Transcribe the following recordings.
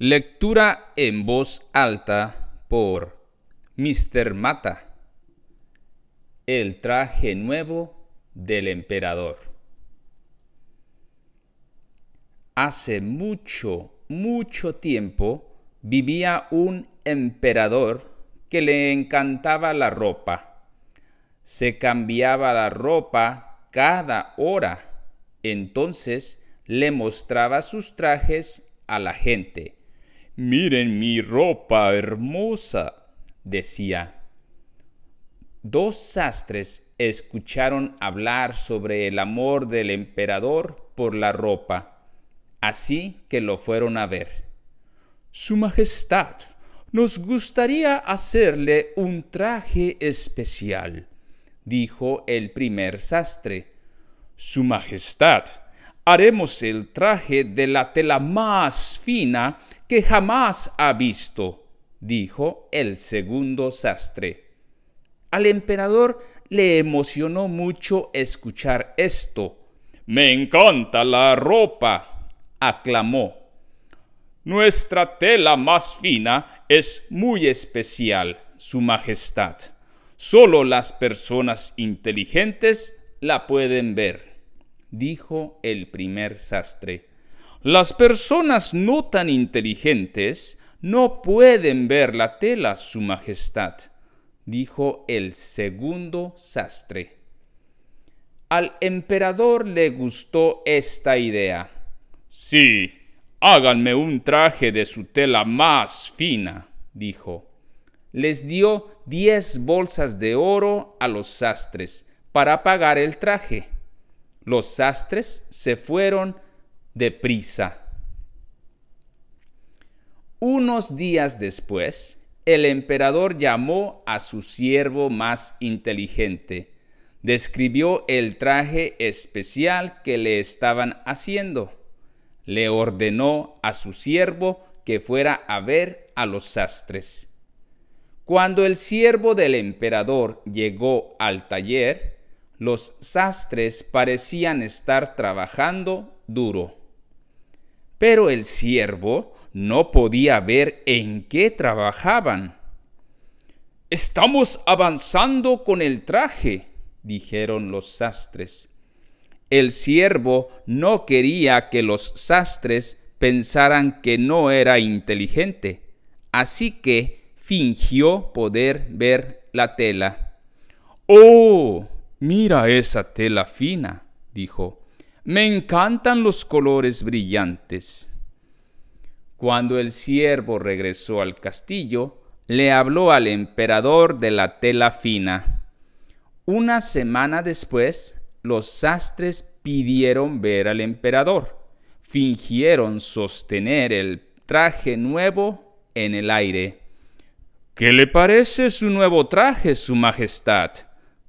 Lectura en voz alta por Mr. Mata. El traje nuevo del emperador. Hace mucho, mucho tiempo vivía un emperador que le encantaba la ropa. Se cambiaba la ropa cada hora. Entonces le mostraba sus trajes a la gente Miren mi ropa hermosa, decía. Dos sastres escucharon hablar sobre el amor del emperador por la ropa, así que lo fueron a ver. Su Majestad, nos gustaría hacerle un traje especial, dijo el primer sastre. Su Majestad, haremos el traje de la tela más fina que jamás ha visto, dijo el segundo sastre. Al emperador le emocionó mucho escuchar esto. Me encanta la ropa, aclamó. Nuestra tela más fina es muy especial, Su Majestad. Solo las personas inteligentes la pueden ver dijo el primer sastre. Las personas no tan inteligentes no pueden ver la tela, Su Majestad, dijo el segundo sastre. Al emperador le gustó esta idea. Sí, háganme un traje de su tela más fina, dijo. Les dio diez bolsas de oro a los sastres para pagar el traje. Los sastres se fueron de prisa. Unos días después, el emperador llamó a su siervo más inteligente. Describió el traje especial que le estaban haciendo. Le ordenó a su siervo que fuera a ver a los sastres. Cuando el siervo del emperador llegó al taller, los sastres parecían estar trabajando duro. Pero el siervo no podía ver en qué trabajaban. Estamos avanzando con el traje, dijeron los sastres. El siervo no quería que los sastres pensaran que no era inteligente, así que fingió poder ver la tela. ¡Oh! Mira esa tela fina, dijo. Me encantan los colores brillantes. Cuando el siervo regresó al castillo, le habló al emperador de la tela fina. Una semana después, los sastres pidieron ver al emperador. Fingieron sostener el traje nuevo en el aire. ¿Qué le parece su nuevo traje, Su Majestad?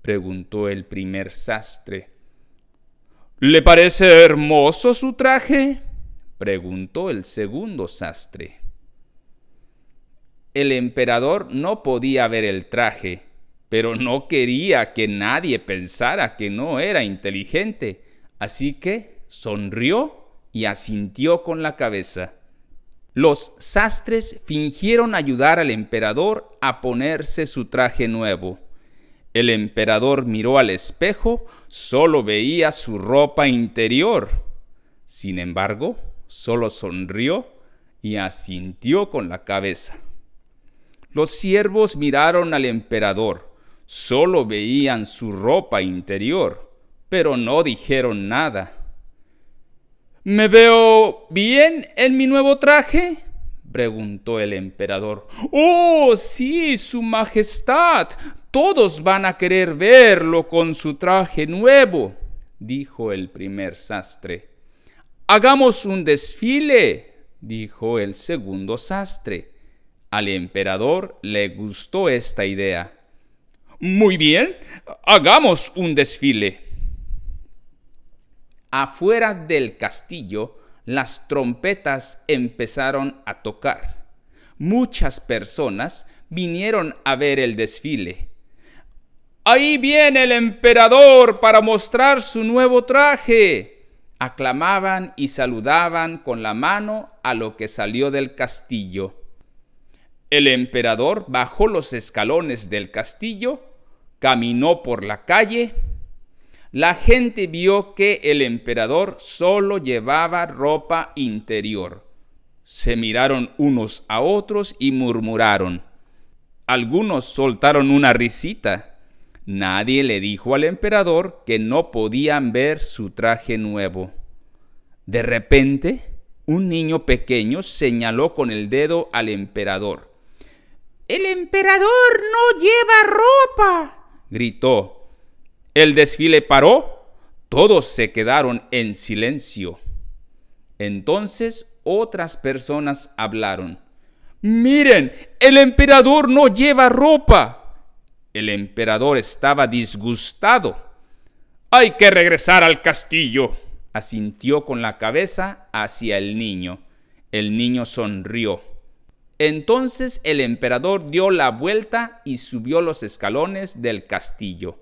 preguntó el primer sastre. ¿Le parece hermoso su traje? preguntó el segundo sastre. El emperador no podía ver el traje, pero no quería que nadie pensara que no era inteligente, así que sonrió y asintió con la cabeza. Los sastres fingieron ayudar al emperador a ponerse su traje nuevo el emperador miró al espejo, solo veía su ropa interior. Sin embargo, solo sonrió y asintió con la cabeza. Los siervos miraron al emperador, solo veían su ropa interior, pero no dijeron nada. ¿Me veo bien en mi nuevo traje? preguntó el emperador. Oh, sí, Su Majestad, todos van a querer verlo con su traje nuevo, dijo el primer sastre. Hagamos un desfile, dijo el segundo sastre. Al emperador le gustó esta idea. Muy bien, hagamos un desfile. Afuera del castillo, las trompetas empezaron a tocar. Muchas personas vinieron a ver el desfile Ahí viene el emperador para mostrar su nuevo traje. Aclamaban y saludaban con la mano a lo que salió del castillo. El emperador bajó los escalones del castillo, caminó por la calle. La gente vio que el emperador solo llevaba ropa interior. Se miraron unos a otros y murmuraron. Algunos soltaron una risita Nadie le dijo al emperador que no podían ver su traje nuevo. De repente, un niño pequeño señaló con el dedo al emperador. El emperador no lleva ropa, gritó. El desfile paró. Todos se quedaron en silencio. Entonces otras personas hablaron. Miren, el emperador no lleva ropa. El emperador estaba disgustado. Hay que regresar al castillo. Asintió con la cabeza hacia el niño. El niño sonrió. Entonces el emperador dio la vuelta y subió los escalones del castillo.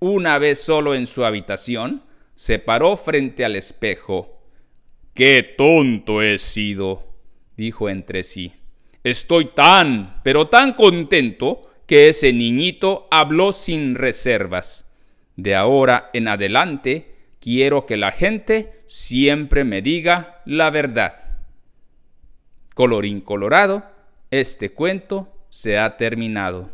Una vez solo en su habitación, se paró frente al espejo. ¡Qué tonto he sido! dijo entre sí. Estoy tan, pero tan contento que ese niñito habló sin reservas. De ahora en adelante, quiero que la gente siempre me diga la verdad. Colorín colorado, este cuento se ha terminado.